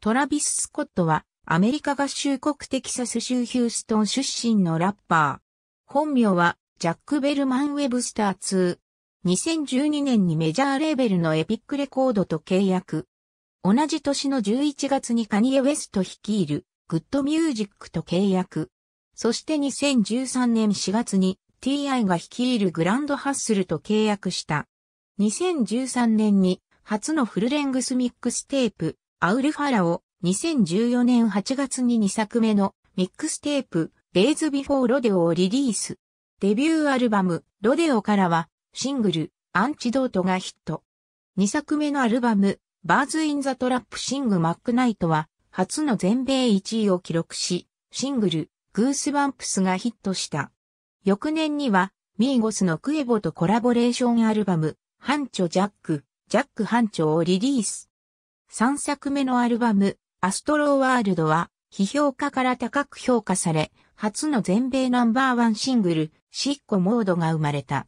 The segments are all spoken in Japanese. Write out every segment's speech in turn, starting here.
トラビス・スコットは、アメリカ合衆国テキサス州ヒューストン出身のラッパー。本名は、ジャック・ベルマン・ウェブスター2。2012年にメジャーレーベルのエピックレコードと契約。同じ年の11月にカニエ・ウェスト率いる、グッドミュージックと契約。そして2013年4月に T.I. が率いるグランドハッスルと契約した。2013年に初のフルレングスミックステープアウルファラオ、2014年8月に2作目のミックステープ、デイズビフォーロデオをリリース。デビューアルバム、ロデオからは、シングル、アンチドートがヒット。2作目のアルバム、バーズ・イン・ザ・トラップ・シング・マックナイトは、初の全米1位を記録し、シングル、グース・バンプスがヒットした。翌年には、ミーゴスのクエボとコラボレーションアルバム、ハンチョ・ジャック、ジャック・ハンチョをリリース。3作目のアルバム、アストロワールドは、批評家から高く評価され、初の全米ナンバーワンシングル、シッコモードが生まれた。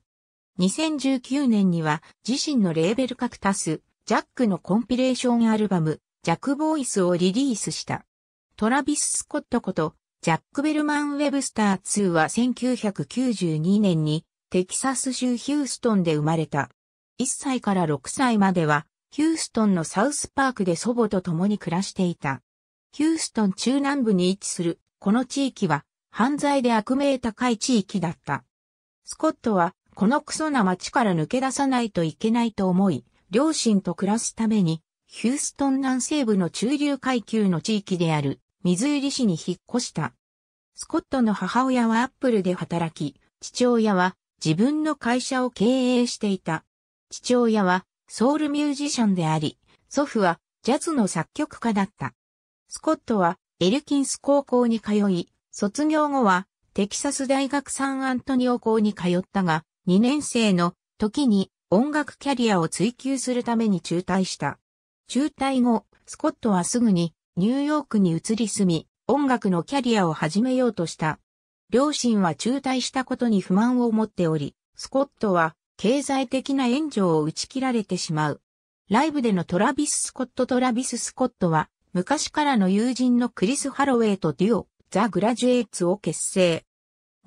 2019年には自身のレーベルカクタス、ジャックのコンピレーションアルバム、ジャックボイスをリリースした。トラビス・スコットこと、ジャック・ベルマン・ウェブスター2は1992年にテキサス州ヒューストンで生まれた。1歳から6歳まではヒューストンのサウスパークで祖母と共に暮らしていた。ヒューストン中南部に位置する、この地域は、犯罪で悪名高い地域だった。スコットは、このクソな町から抜け出さないといけないと思い、両親と暮らすために、ヒューストン南西部の中流階級の地域である、ミズーリ市に引っ越した。スコットの母親はアップルで働き、父親は自分の会社を経営していた。父親はソウルミュージシャンであり、祖父はジャズの作曲家だった。スコットはエルキンス高校に通い、卒業後はテキサス大学サンアントニオ校に通ったが、2年生の時に音楽キャリアを追求するために中退した。中退後、スコットはすぐにニューヨークに移り住み、音楽のキャリアを始めようとした。両親は中退したことに不満を持っており、スコットは経済的な援助を打ち切られてしまう。ライブでのトラビス・スコット・トラビス・スコットは、昔からの友人のクリス・ハロウェイとデュオ、ザ・グラジュエイツを結成。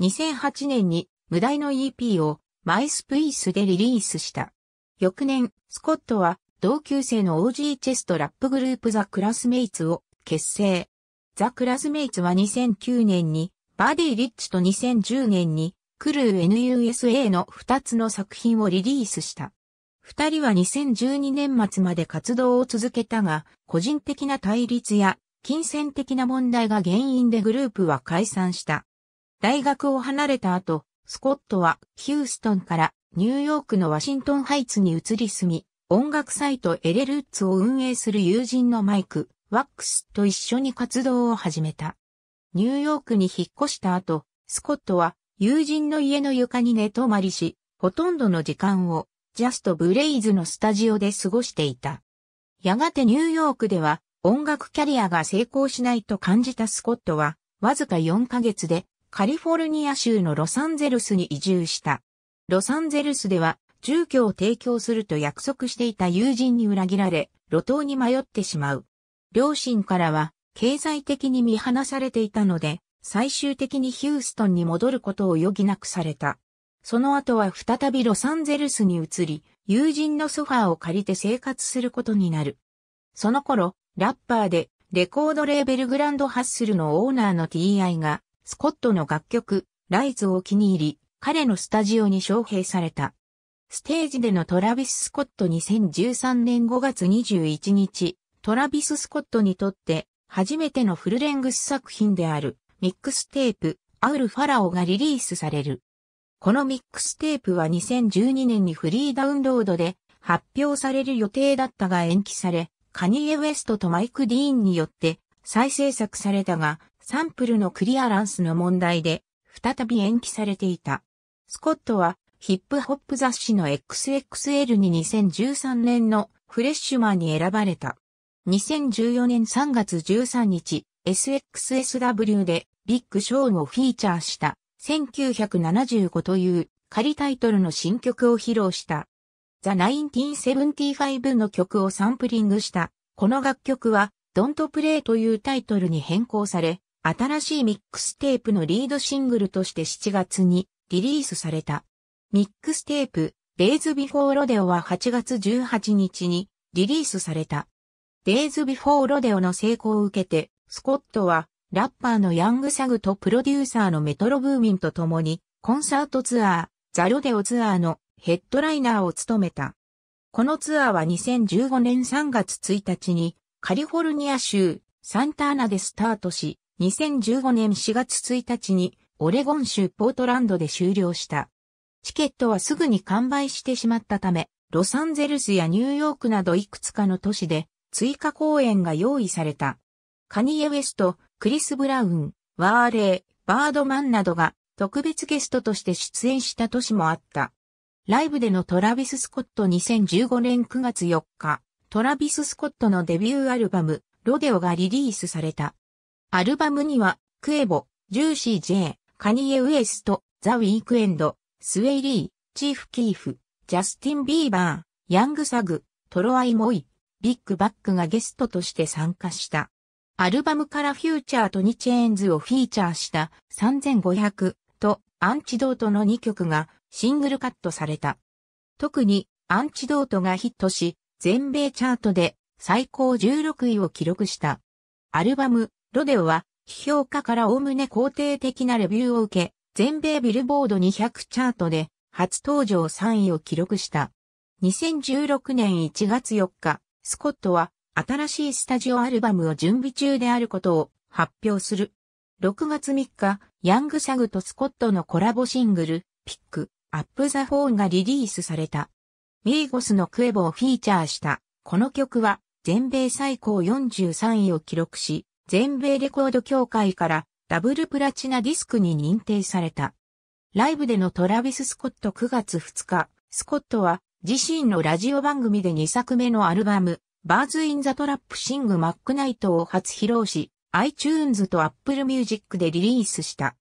2008年に、無題の EP を、マイスプイースでリリースした。翌年、スコットは、同級生の OG チェストラップグループザ・クラスメイツを、結成。ザ・クラスメイツは2009年に、バディ・リッチと2010年に、クルー NUSA の2つの作品をリリースした。二人は2012年末まで活動を続けたが、個人的な対立や金銭的な問題が原因でグループは解散した。大学を離れた後、スコットはヒューストンからニューヨークのワシントンハイツに移り住み、音楽サイトエレルッツを運営する友人のマイク、ワックスと一緒に活動を始めた。ニューヨークに引っ越した後、スコットは友人の家の床に寝泊まりし、ほとんどの時間をジャスト・ブレイズのスタジオで過ごしていた。やがてニューヨークでは音楽キャリアが成功しないと感じたスコットは、わずか4ヶ月でカリフォルニア州のロサンゼルスに移住した。ロサンゼルスでは住居を提供すると約束していた友人に裏切られ、路頭に迷ってしまう。両親からは経済的に見放されていたので、最終的にヒューストンに戻ることを余儀なくされた。その後は再びロサンゼルスに移り、友人のソファーを借りて生活することになる。その頃、ラッパーでレコードレーベルグランドハッスルのオーナーの T.I. が、スコットの楽曲、ライズを気に入り、彼のスタジオに招聘された。ステージでのトラビス・スコット2013年5月21日、トラビス・スコットにとって初めてのフルレングス作品であるミックステープ、アウル・ファラオがリリースされる。このミックステープは2012年にフリーダウンロードで発表される予定だったが延期され、カニエ・ウエストとマイク・ディーンによって再制作されたが、サンプルのクリアランスの問題で再び延期されていた。スコットはヒップホップ雑誌の XXL に2013年のフレッシュマンに選ばれた。2014年3月13日、SXSW でビッグショーをフィーチャーした1975という仮タイトルの新曲を披露した。The 1975の曲をサンプリングした。この楽曲は、Don't Play というタイトルに変更され、新しいミックステープのリードシングルとして7月にリリースされた。ミックステープ、Days Before Rodeo は8月18日にリリースされた。Days Before Rodeo の成功を受けて、スコットはラッパーのヤングサグとプロデューサーのメトロブーミンと共に、コンサートツアー、ザロデオツアーのヘッドライナーを務めた。このツアーは2015年3月1日に、カリフォルニア州サンターナでスタートし、2015年4月1日にオレゴン州ポートランドで終了した。チケットはすぐに完売してしまったため、ロサンゼルスやニューヨークなどいくつかの都市で追加公演が用意された。カニエ・ウェスト、クリス・ブラウン、ワーレー、バードマンなどが特別ゲストとして出演した年もあった。ライブでのトラビス・スコット2015年9月4日、トラビス・スコットのデビューアルバム、ロデオがリリースされた。アルバムには、クエボ、ジューシー・ジェー、カニエ・ウエスト、ザ・ウィークエンド、スウェイ・リー、チーフ・キーフ、ジャスティン・ビーバー、ヤング・サグ、トロアイ・モイ、ビッグ・バックがゲストとして参加した。アルバムからフューチャーとニチェーンズをフィーチャーした3500とアンチドートの2曲がシングルカットされた。特にアンチドートがヒットし、全米チャートで最高16位を記録した。アルバム、ロデオは、批評家からおおむね肯定的なレビューを受け、全米ビルボード200チャートで初登場3位を記録した。2016年1月4日、スコットは新しいスタジオアルバムを準備中であることを発表する。6月3日、ヤングシャグとスコットのコラボシングル、ピック、アップザフォーンがリリースされた。ミーゴスのクエボをフィーチャーした。この曲は、全米最高43位を記録し、全米レコード協会からダブルプラチナディスクに認定された。ライブでのトラビス・スコット9月2日、スコットは自身のラジオ番組で2作目のアルバム、バーズ・イン・ザ・トラップ・シング・マックナイトを初披露し、iTunes と Apple Music でリリースした。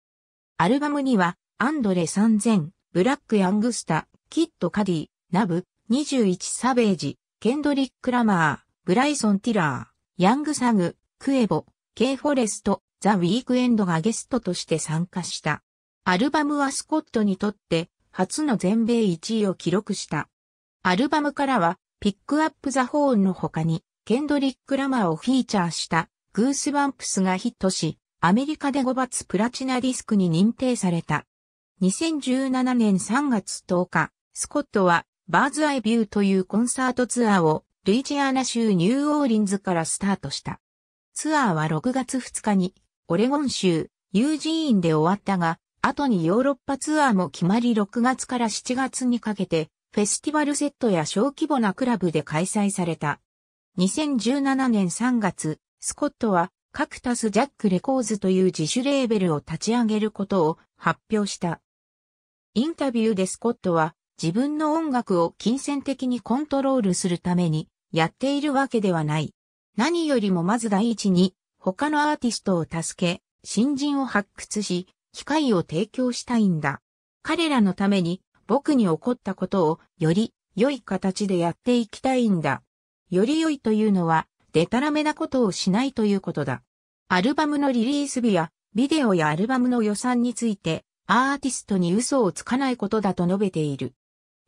アルバムには、アンドレ3000、ブラック・ヤングスタ、キッド・カディ、ナブ、21サベージ、ケンドリック・ラマー、ブライソン・ティラー、ヤング・サグ、クエボ、ケイ・フォレスト、ザ・ウィークエンドがゲストとして参加した。アルバムはスコットにとって初の全米1位を記録した。アルバムからはピックアップザホーンの他に、ケンドリック・ラマーをフィーチャーした、グースバンプスがヒットし、アメリカで5月プラチナディスクに認定された。2017年3月10日、スコットは、バーズアイビューというコンサートツアーを、ルイジアナ州ニューオーリンズからスタートした。ツアーは6月2日に、オレゴン州、ユージーンで終わったが、後にヨーロッパツアーも決まり6月から7月にかけて、フェスティバルセットや小規模なクラブで開催された。2017年3月、スコットはカクタス・ジャック・レコーズという自主レーベルを立ち上げることを発表した。インタビューでスコットは自分の音楽を金銭的にコントロールするためにやっているわけではない。何よりもまず第一に他のアーティストを助け、新人を発掘し、機会を提供したいんだ。彼らのために僕に起こったことをより良い形でやっていきたいんだ。より良いというのは、デタラメなことをしないということだ。アルバムのリリース日や、ビデオやアルバムの予算について、アーティストに嘘をつかないことだと述べている。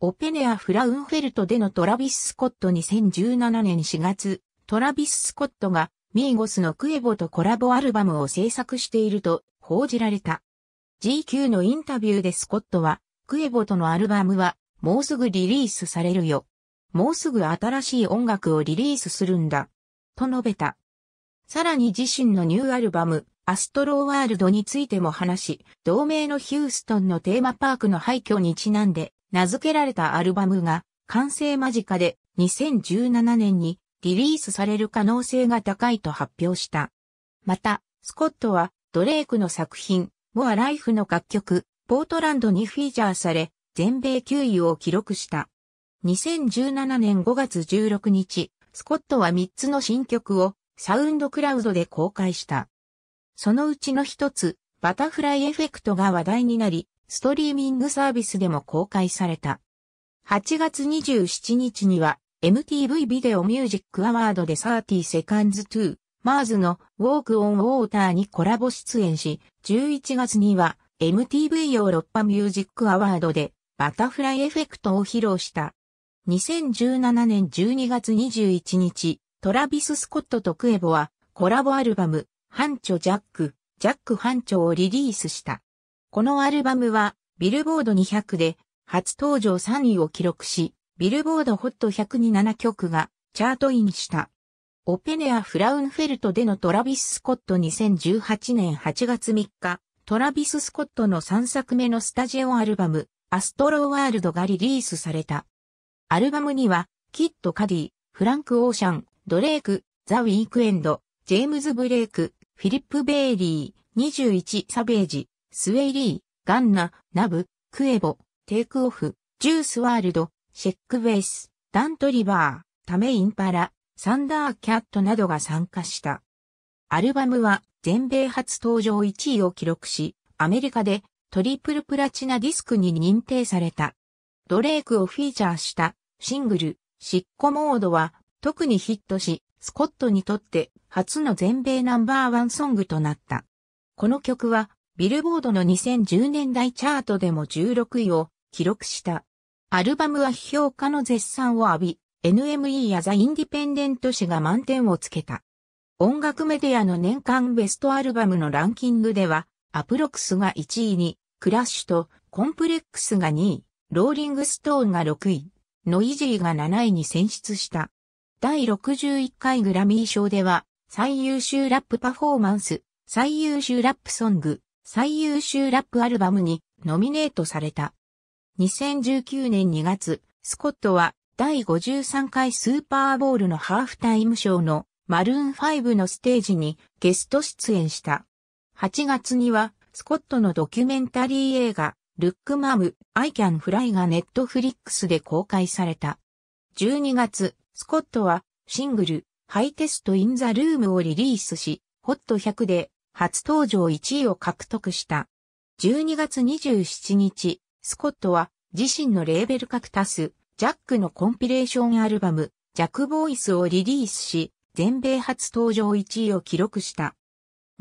オペネア・フラウンフェルトでのトラビス・スコット2017年4月、トラビス・スコットがミーゴスのクエボとコラボアルバムを制作していると報じられた。GQ のインタビューでスコットはクエボとのアルバムは、もうすぐリリースされるよ。もうすぐ新しい音楽をリリースするんだ。と述べた。さらに自身のニューアルバム、アストローワールドについても話し、同名のヒューストンのテーマパークの廃墟にちなんで、名付けられたアルバムが、完成間近で2017年にリリースされる可能性が高いと発表した。また、スコットは、ドレイクの作品、モアライフの楽曲、ポートランドにフィーチャーされ、全米9位を記録した。2017年5月16日、スコットは3つの新曲をサウンドクラウドで公開した。そのうちの一つ、バタフライエフェクトが話題になり、ストリーミングサービスでも公開された。8月27日には、MTV ビデオミュージックアワードで30 Seconds to マーズの Walk on Water にコラボ出演し、11月には MTV ヨーロッパミュージックアワードでバタフライエフェクトを披露した。2017年12月21日、トラビス・スコットとクエボはコラボアルバム、ハンチョ・ジャック、ジャック・ハンチョをリリースした。このアルバムはビルボード200で初登場3位を記録し、ビルボードホット100に7曲がチャートインした。オペネア・フラウンフェルトでのトラビス・スコット2018年8月3日、トラビス・スコットの3作目のスタジオアルバム、アストロワールドがリリースされた。アルバムには、キッド・カディ、フランク・オーシャン、ドレイク、ザ・ウィークエンド、ジェームズ・ブレイク、フィリップ・ベイリー、21サベージ、スウェイリー、ガンナ、ナブ、クエボ、テイクオフ、ジュース・ワールド、シェック・ウェイス、ダント・リバー、タメ・インパラ、サンダー・キャットなどが参加した。アルバムは全米初登場1位を記録し、アメリカでトリプルプラチナディスクに認定された。ドレイクをフィーチャーしたシングル、シッコモードは特にヒットし、スコットにとって初の全米ナンバーワンソングとなった。この曲はビルボードの2010年代チャートでも16位を記録した。アルバムは批評家の絶賛を浴び、NME やザ・インディペンデント誌が満点をつけた。音楽メディアの年間ベストアルバムのランキングでは、アプロックスが1位に、クラッシュとコンプレックスが2位、ローリングストーンが6位、ノイジーが7位に選出した。第61回グラミー賞では、最優秀ラップパフォーマンス、最優秀ラップソング、最優秀ラップアルバムにノミネートされた。2019年2月、スコットは第53回スーパーボールのハーフタイムショーのマルーン5のステージにゲスト出演した。8月には、スコットのドキュメンタリー映画、ルックマム、アイキャンフライがネットフリックスで公開された。12月、スコットは、シングル、ハイテスト・イン・ザ・ルームをリリースし、ホット100で、初登場1位を獲得した。12月27日、スコットは、自身のレーベルカクタス、ジャックのコンピレーションアルバム、ジャックボイスをリリースし、全米初登場1位を記録した。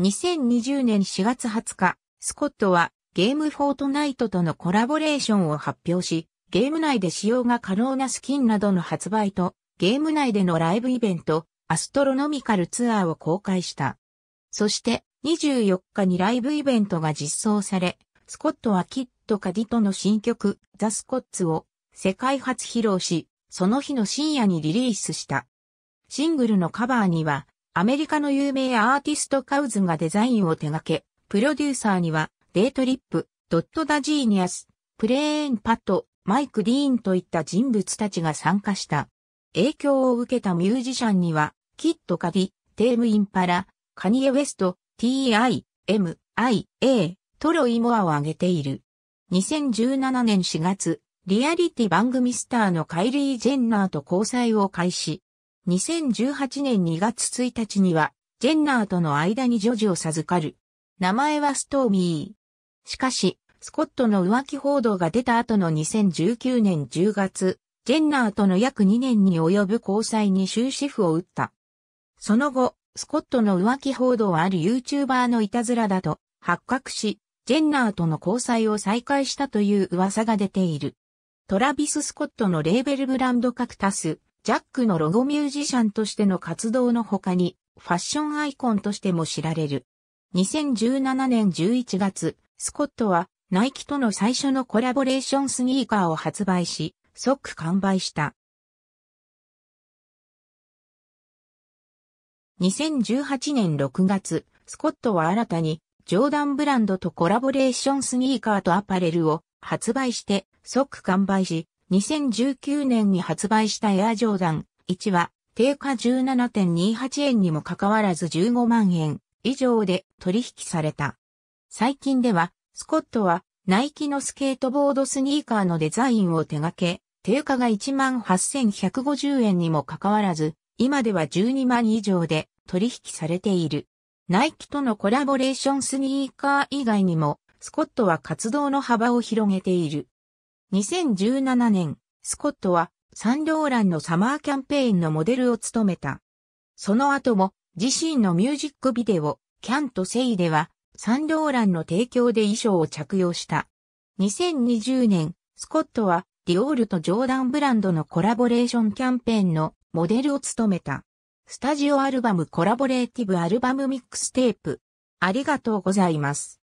2020年4月20日、スコットはゲームフォートナイトとのコラボレーションを発表し、ゲーム内で使用が可能なスキンなどの発売と、ゲーム内でのライブイベント、アストロノミカルツアーを公開した。そして、24日にライブイベントが実装され、スコットはキッド・カディとの新曲、ザ・スコッツを世界初披露し、その日の深夜にリリースした。シングルのカバーには、アメリカの有名アーティストカウズがデザインを手掛け、プロデューサーには、デートリップ、ドット・ダ・ジーニアス、プレーン・パット、マイク・ディーンといった人物たちが参加した。影響を受けたミュージシャンには、キッド・カディ、テーム・インパラ、カニエ・ウェスト、T.I., M.I.A., トロイ・モアを挙げている。2017年4月、リアリティ番組スターのカイリー・ジェンナーと交際を開始。2018年2月1日には、ジェンナーとの間に女児を授かる。名前はストーミー。しかし、スコットの浮気報道が出た後の2019年10月、ジェンナーとの約2年に及ぶ交際に終止符を打った。その後、スコットの浮気報道はある YouTuber のいたずらだと発覚し、ジェンナーとの交際を再開したという噂が出ている。トラビス・スコットのレーベルブランドカクタス、ジャックのロゴミュージシャンとしての活動の他に、ファッションアイコンとしても知られる。2017年11月、スコットは、ナイキとの最初のコラボレーションスニーカーを発売し、即完売した。2018年6月、スコットは新たに、ジョーダンブランドとコラボレーションスニーカーとアパレルを発売して即完売し、2019年に発売したエアジョーダン1は定価17.28円にもかかわらず15万円以上で取引された。最近ではスコットはナイキのスケートボードスニーカーのデザインを手掛け、定価が18,150円にもかかわらず、今では12万以上で取引されている。ナイキとのコラボレーションスニーカー以外にも、スコットは活動の幅を広げている。2017年、スコットはサンローランのサマーキャンペーンのモデルを務めた。その後も自身のミュージックビデオ、キャンとセイではサンローランの提供で衣装を着用した。2020年、スコットはディオールとジョーダンブランドのコラボレーションキャンペーンのモデルを務めた。スタジオアルバムコラボレーティブアルバムミックステープ。ありがとうございます。